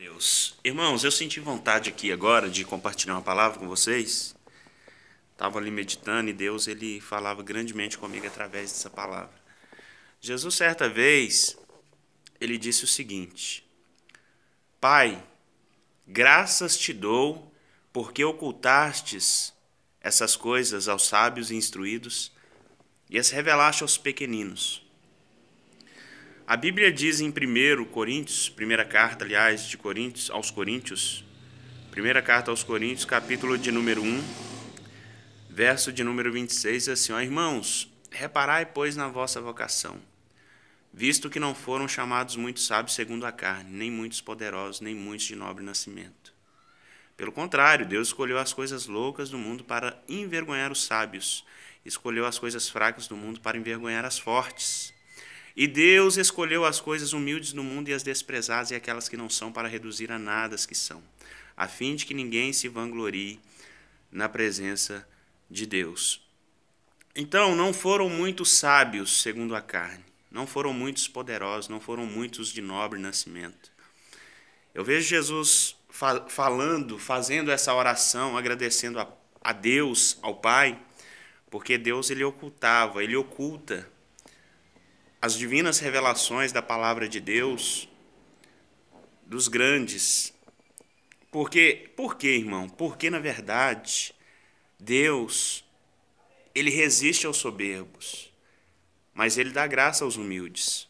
Deus. Irmãos, eu senti vontade aqui agora de compartilhar uma palavra com vocês. Estava ali meditando e Deus ele falava grandemente comigo através dessa palavra. Jesus, certa vez, ele disse o seguinte: Pai, graças te dou porque ocultastes essas coisas aos sábios e instruídos e as revelaste aos pequeninos. A Bíblia diz em 1 Coríntios, primeira carta, aliás, de Coríntios aos Coríntios, primeira carta aos Coríntios, capítulo de número 1, verso de número 26, assim, ó, irmãos, reparai, pois, na vossa vocação, visto que não foram chamados muitos sábios segundo a carne, nem muitos poderosos, nem muitos de nobre nascimento. Pelo contrário, Deus escolheu as coisas loucas do mundo para envergonhar os sábios, escolheu as coisas fracas do mundo para envergonhar as fortes. E Deus escolheu as coisas humildes no mundo e as desprezadas e aquelas que não são para reduzir a nada as que são, a fim de que ninguém se vanglorie na presença de Deus. Então, não foram muitos sábios segundo a carne, não foram muitos poderosos, não foram muitos de nobre nascimento. Eu vejo Jesus falando, fazendo essa oração, agradecendo a, a Deus, ao Pai, porque Deus ele ocultava, ele oculta as divinas revelações da palavra de Deus, dos grandes. Porque, por quê, irmão? Porque, na verdade, Deus, ele resiste aos soberbos, mas ele dá graça aos humildes.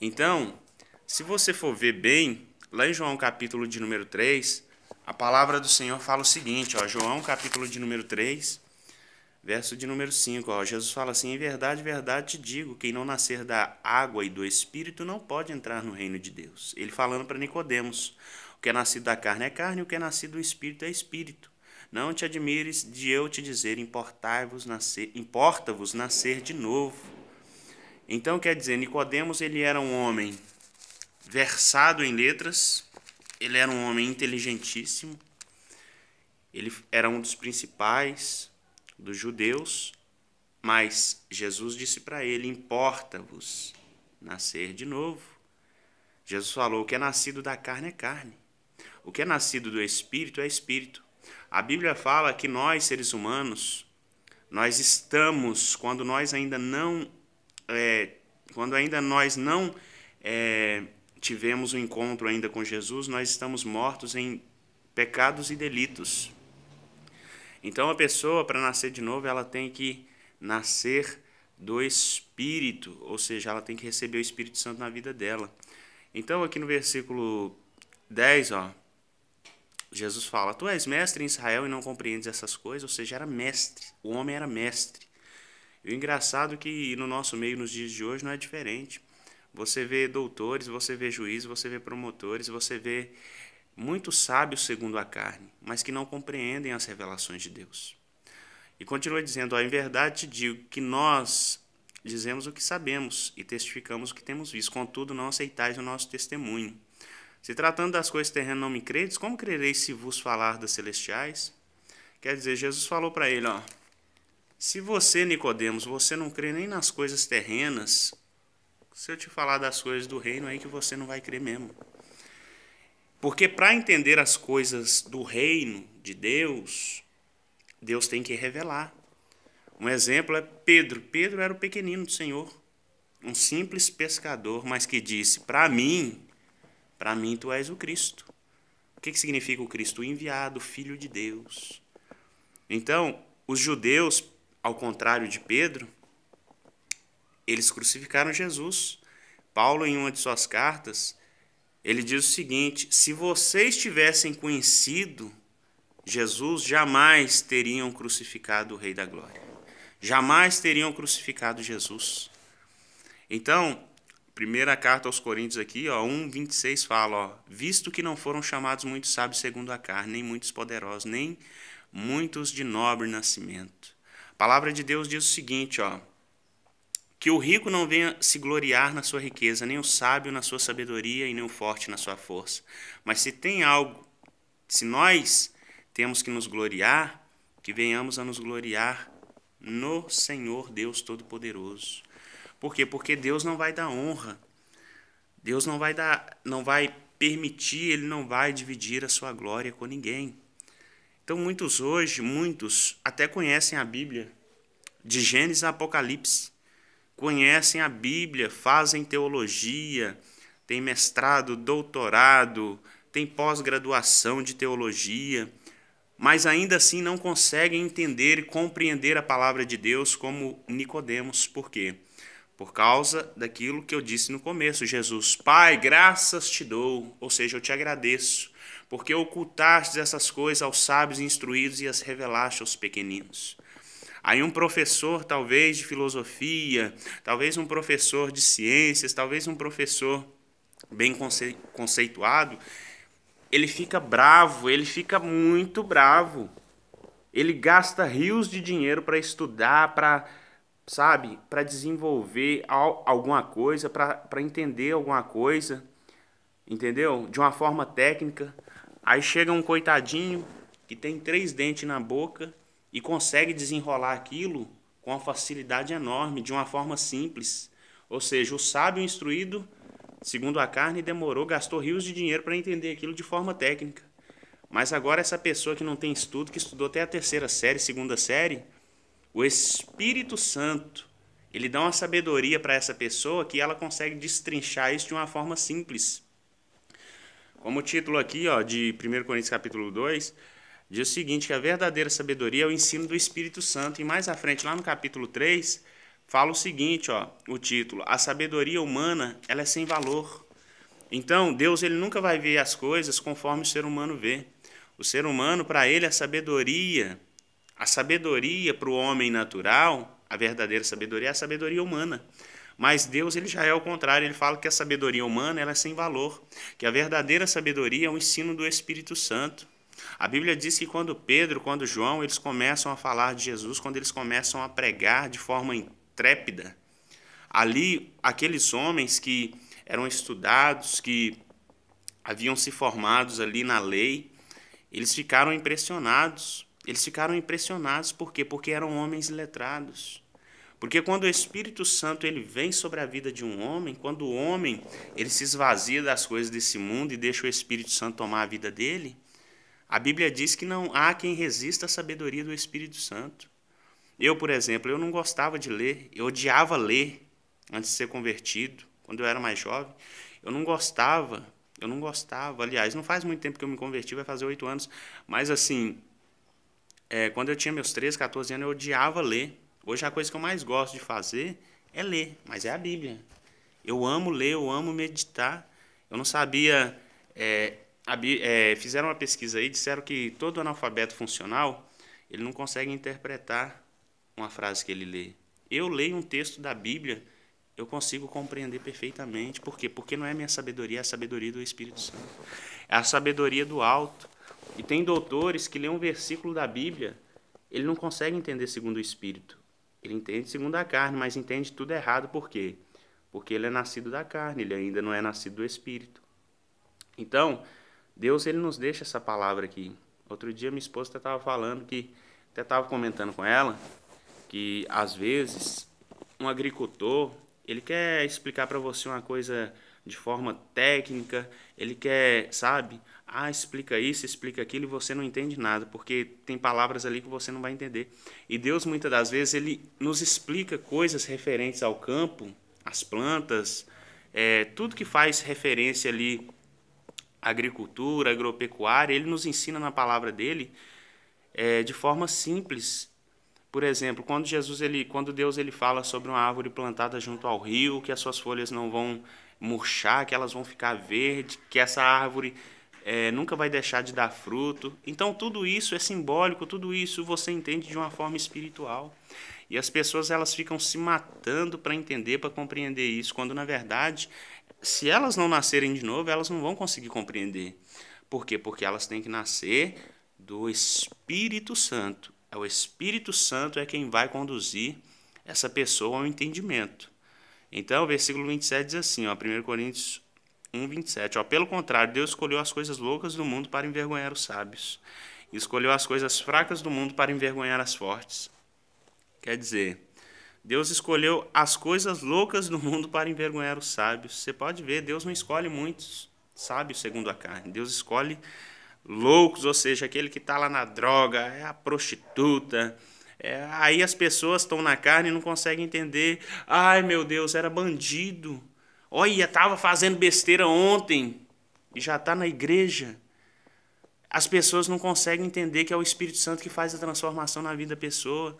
Então, se você for ver bem, lá em João capítulo de número 3, a palavra do Senhor fala o seguinte, ó, João capítulo de número 3, verso de número 5. Ó, Jesus fala assim: Em verdade, verdade te digo, quem não nascer da água e do espírito não pode entrar no reino de Deus. Ele falando para Nicodemos: O que é nascido da carne é carne, o que é nascido do espírito é espírito. Não te admires de eu te dizer, importa-vos nascer, importa nascer de novo. Então quer dizer, Nicodemos ele era um homem versado em letras, ele era um homem inteligentíssimo, ele era um dos principais dos judeus, mas Jesus disse para ele: Importa-vos nascer de novo. Jesus falou: O que é nascido da carne é carne, o que é nascido do espírito é espírito. A Bíblia fala que nós, seres humanos, nós estamos, quando nós ainda não. É, quando ainda nós não é, tivemos o um encontro ainda com Jesus, nós estamos mortos em pecados e delitos. Então a pessoa, para nascer de novo, ela tem que nascer do Espírito, ou seja, ela tem que receber o Espírito Santo na vida dela. Então aqui no versículo 10, ó, Jesus fala: Tu és mestre em Israel e não compreendes essas coisas, ou seja, era mestre, o homem era mestre. E o engraçado é que no nosso meio, nos dias de hoje, não é diferente. Você vê doutores, você vê juízes, você vê promotores, você vê muito sábios segundo a carne, mas que não compreendem as revelações de Deus. E continua dizendo: ó, Em verdade te digo que nós dizemos o que sabemos e testificamos o que temos visto, contudo não aceitais o nosso testemunho. Se tratando das coisas terrenas não me credes, como crereis se vos falar das celestiais? Quer dizer, Jesus falou para ele, ó, se você, Nicodemos, você não crê nem nas coisas terrenas, se eu te falar das coisas do reino é aí que você não vai crer mesmo. Porque para entender as coisas do reino de Deus, Deus tem que revelar. Um exemplo é Pedro. Pedro era o pequenino do Senhor, um simples pescador, mas que disse: Para mim, para mim tu és o Cristo. O que, que significa o Cristo? O enviado, filho de Deus. Então, os judeus, ao contrário de Pedro, eles crucificaram Jesus. Paulo, em uma de suas cartas, ele diz o seguinte: se vocês tivessem conhecido Jesus, jamais teriam crucificado o Rei da Glória. Jamais teriam crucificado Jesus. Então, primeira carta aos Coríntios aqui, ó, 1, 26 fala, ó, visto que não foram chamados muitos sábios segundo a carne, nem muitos poderosos, nem muitos de nobre nascimento. A palavra de Deus diz o seguinte, ó, que o rico não venha se gloriar na sua riqueza, nem o sábio na sua sabedoria e nem o forte na sua força. Mas se tem algo, se nós temos que nos gloriar, que venhamos a nos gloriar no Senhor Deus Todo-Poderoso. Por quê? Porque Deus não vai dar honra. Deus não vai dar, não vai permitir, ele não vai dividir a sua glória com ninguém. Então muitos hoje, muitos até conhecem a Bíblia de Gênesis a Apocalipse conhecem a Bíblia, fazem teologia, têm mestrado, doutorado, têm pós-graduação de teologia, mas ainda assim não conseguem entender e compreender a palavra de Deus como Nicodemos. Por quê? Por causa daquilo que eu disse no começo, Jesus, Pai, graças te dou, ou seja, eu te agradeço, porque ocultaste essas coisas aos sábios instruídos e as revelaste aos pequeninos. Aí um professor talvez de filosofia, talvez um professor de ciências, talvez um professor bem conce conceituado, ele fica bravo, ele fica muito bravo. Ele gasta rios de dinheiro para estudar, para sabe, para desenvolver alguma coisa, para entender alguma coisa, entendeu? De uma forma técnica. Aí chega um coitadinho que tem três dentes na boca e consegue desenrolar aquilo com uma facilidade enorme, de uma forma simples. Ou seja, o sábio instruído, segundo a carne, demorou, gastou rios de dinheiro para entender aquilo de forma técnica. Mas agora essa pessoa que não tem estudo, que estudou até a terceira série, segunda série, o Espírito Santo, ele dá uma sabedoria para essa pessoa que ela consegue destrinchar isso de uma forma simples. Como título aqui, ó, de 1 Coríntios capítulo 2, diz o seguinte: que a verdadeira sabedoria é o ensino do Espírito Santo. E mais à frente, lá no capítulo 3, fala o seguinte, ó, o título: A sabedoria humana, ela é sem valor. Então, Deus ele nunca vai ver as coisas conforme o ser humano vê. O ser humano, para ele, a sabedoria, a sabedoria para o homem natural, a verdadeira sabedoria é a sabedoria humana. Mas Deus ele já é o contrário, ele fala que a sabedoria humana ela é sem valor, que a verdadeira sabedoria é o ensino do Espírito Santo. A Bíblia diz que quando Pedro, quando João, eles começam a falar de Jesus, quando eles começam a pregar de forma intrépida, ali aqueles homens que eram estudados, que haviam se formados ali na lei, eles ficaram impressionados. Eles ficaram impressionados por quê? Porque eram homens letrados. Porque quando o Espírito Santo ele vem sobre a vida de um homem, quando o homem ele se esvazia das coisas desse mundo e deixa o Espírito Santo tomar a vida dele, a Bíblia diz que não há quem resista à sabedoria do Espírito Santo. Eu, por exemplo, eu não gostava de ler, eu odiava ler antes de ser convertido, quando eu era mais jovem. Eu não gostava, eu não gostava. Aliás, não faz muito tempo que eu me converti, vai fazer oito anos. Mas, assim, é, quando eu tinha meus 13, 14 anos, eu odiava ler. Hoje a coisa que eu mais gosto de fazer é ler, mas é a Bíblia. Eu amo ler, eu amo meditar. Eu não sabia é, é, fizeram uma pesquisa aí, disseram que todo analfabeto funcional ele não consegue interpretar uma frase que ele lê. Eu leio um texto da Bíblia, eu consigo compreender perfeitamente. Por quê? Porque não é minha sabedoria, é a sabedoria do Espírito Santo. É a sabedoria do alto. E tem doutores que lêem um versículo da Bíblia, ele não consegue entender segundo o Espírito. Ele entende segundo a carne, mas entende tudo errado. Por quê? Porque ele é nascido da carne, ele ainda não é nascido do Espírito. Então, Deus ele nos deixa essa palavra aqui. Outro dia minha esposa estava falando que até estava comentando com ela que às vezes um agricultor ele quer explicar para você uma coisa de forma técnica, ele quer, sabe? Ah, explica isso, explica aquilo e você não entende nada, porque tem palavras ali que você não vai entender. E Deus muitas das vezes ele nos explica coisas referentes ao campo, às plantas, é, tudo que faz referência ali agricultura, agropecuária, ele nos ensina na palavra dele é, de forma simples. Por exemplo, quando Jesus ele, quando Deus ele fala sobre uma árvore plantada junto ao rio, que as suas folhas não vão murchar, que elas vão ficar verdes, que essa árvore é, nunca vai deixar de dar fruto. Então tudo isso é simbólico, tudo isso você entende de uma forma espiritual. E as pessoas elas ficam se matando para entender, para compreender isso, quando na verdade se elas não nascerem de novo, elas não vão conseguir compreender. Por quê? Porque elas têm que nascer do Espírito Santo. É o Espírito Santo é quem vai conduzir essa pessoa ao entendimento. Então, o versículo 27 diz assim, ó, 1 Coríntios 1, 27. Ó, Pelo contrário, Deus escolheu as coisas loucas do mundo para envergonhar os sábios. E escolheu as coisas fracas do mundo para envergonhar as fortes. Quer dizer, Deus escolheu as coisas loucas do mundo para envergonhar os sábios. Você pode ver, Deus não escolhe muitos sábios segundo a carne. Deus escolhe loucos, ou seja, aquele que está lá na droga, é a prostituta. É, aí as pessoas estão na carne e não conseguem entender. Ai meu Deus, era bandido. Olha, estava fazendo besteira ontem e já está na igreja. As pessoas não conseguem entender que é o Espírito Santo que faz a transformação na vida da pessoa.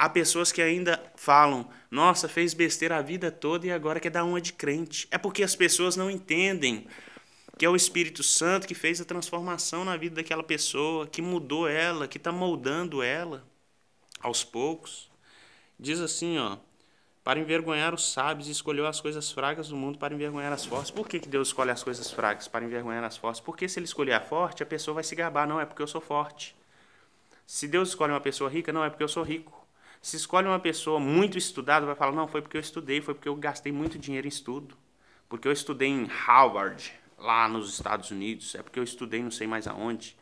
Há pessoas que ainda falam, nossa, fez besteira a vida toda e agora quer dar uma de crente. É porque as pessoas não entendem que é o Espírito Santo que fez a transformação na vida daquela pessoa, que mudou ela, que está moldando ela aos poucos. Diz assim, ó, para envergonhar os sábios, escolheu as coisas fracas do mundo para envergonhar as fortes. Por que, que Deus escolhe as coisas fracas para envergonhar as fortes? Porque se ele escolher a forte, a pessoa vai se gabar, não é porque eu sou forte. Se Deus escolhe uma pessoa rica, não é porque eu sou rico. Se escolhe uma pessoa muito estudada, vai falar: não, foi porque eu estudei, foi porque eu gastei muito dinheiro em estudo, porque eu estudei em Harvard, lá nos Estados Unidos, é porque eu estudei não sei mais aonde.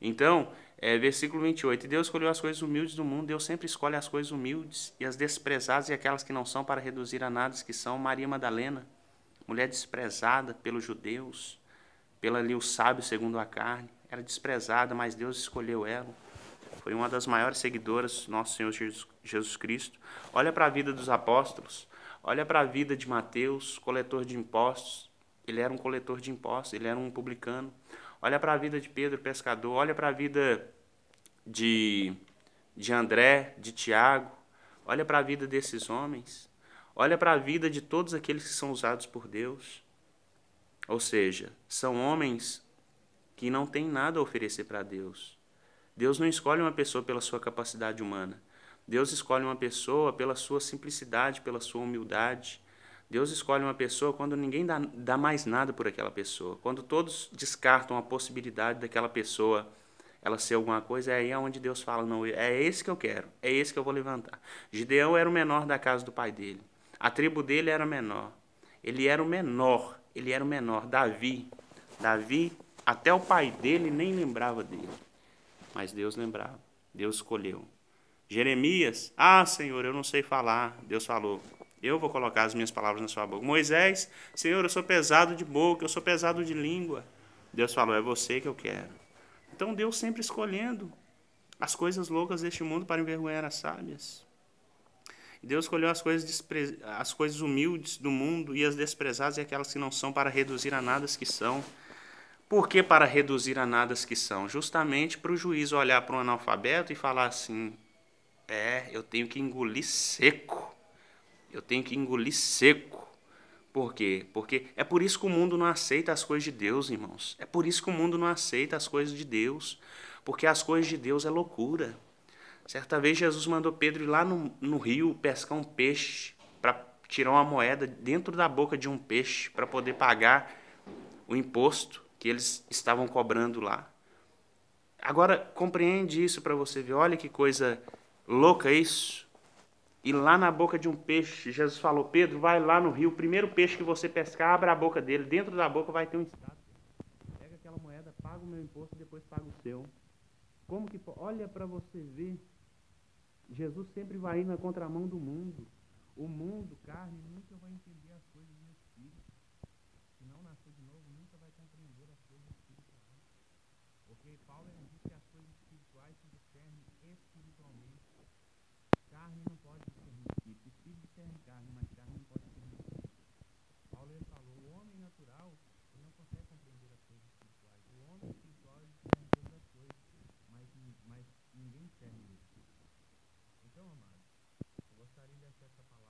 Então, é, versículo 28. Deus escolheu as coisas humildes do mundo, Deus sempre escolhe as coisas humildes e as desprezadas e aquelas que não são para reduzir a nada, que são Maria Madalena, mulher desprezada pelos judeus, pela ali o sábio segundo a carne, era desprezada, mas Deus escolheu ela foi uma das maiores seguidoras do nosso Senhor Jesus Cristo. Olha para a vida dos apóstolos, olha para a vida de Mateus, coletor de impostos. Ele era um coletor de impostos, ele era um publicano. Olha para a vida de Pedro, pescador, olha para a vida de, de André, de Tiago, olha para a vida desses homens, olha para a vida de todos aqueles que são usados por Deus. Ou seja, são homens que não têm nada a oferecer para Deus, Deus não escolhe uma pessoa pela sua capacidade humana. Deus escolhe uma pessoa pela sua simplicidade, pela sua humildade. Deus escolhe uma pessoa quando ninguém dá, dá mais nada por aquela pessoa. Quando todos descartam a possibilidade daquela pessoa ela ser alguma coisa, é aí onde Deus fala: não, é esse que eu quero, é esse que eu vou levantar. Gideão era o menor da casa do pai dele. A tribo dele era menor. Ele era o menor, ele era o menor. Davi, Davi, até o pai dele nem lembrava dele mas Deus lembrava, Deus escolheu. Jeremias, ah, Senhor, eu não sei falar. Deus falou, eu vou colocar as minhas palavras na sua boca. Moisés, Senhor, eu sou pesado de boca, eu sou pesado de língua. Deus falou, é você que eu quero. Então Deus sempre escolhendo as coisas loucas deste mundo para envergonhar as sábias. Deus escolheu as coisas, despre... as coisas humildes do mundo e as desprezadas e aquelas que não são para reduzir a nada as que são. Por que para reduzir a nada as que são? Justamente para o juiz olhar para um analfabeto e falar assim: é, eu tenho que engolir seco. Eu tenho que engolir seco. Por quê? Porque é por isso que o mundo não aceita as coisas de Deus, irmãos. É por isso que o mundo não aceita as coisas de Deus. Porque as coisas de Deus é loucura. Certa vez Jesus mandou Pedro ir lá no, no rio pescar um peixe para tirar uma moeda dentro da boca de um peixe para poder pagar o imposto que eles estavam cobrando lá. Agora, compreende isso para você ver. Olha que coisa louca isso. E lá na boca de um peixe, Jesus falou: Pedro, vai lá no rio, o primeiro peixe que você pescar, abre a boca dele, dentro da boca vai ter um estado. Pega aquela moeda, paga o meu imposto e depois paga o seu. Como que. Olha para você ver. Jesus sempre vai ir na contramão do mundo. O mundo, carne, nunca vai entender carne não pode ser mosquito, espírito discerne carne, mas carne não pode ser mosquito. Paulo ele falou, o homem natural ele não consegue compreender as coisas espirituais. O homem espiritual ele discerne todas as coisas, mas, mas ninguém discerne isso. Então, amado, eu gostaria de acessar essa palavra.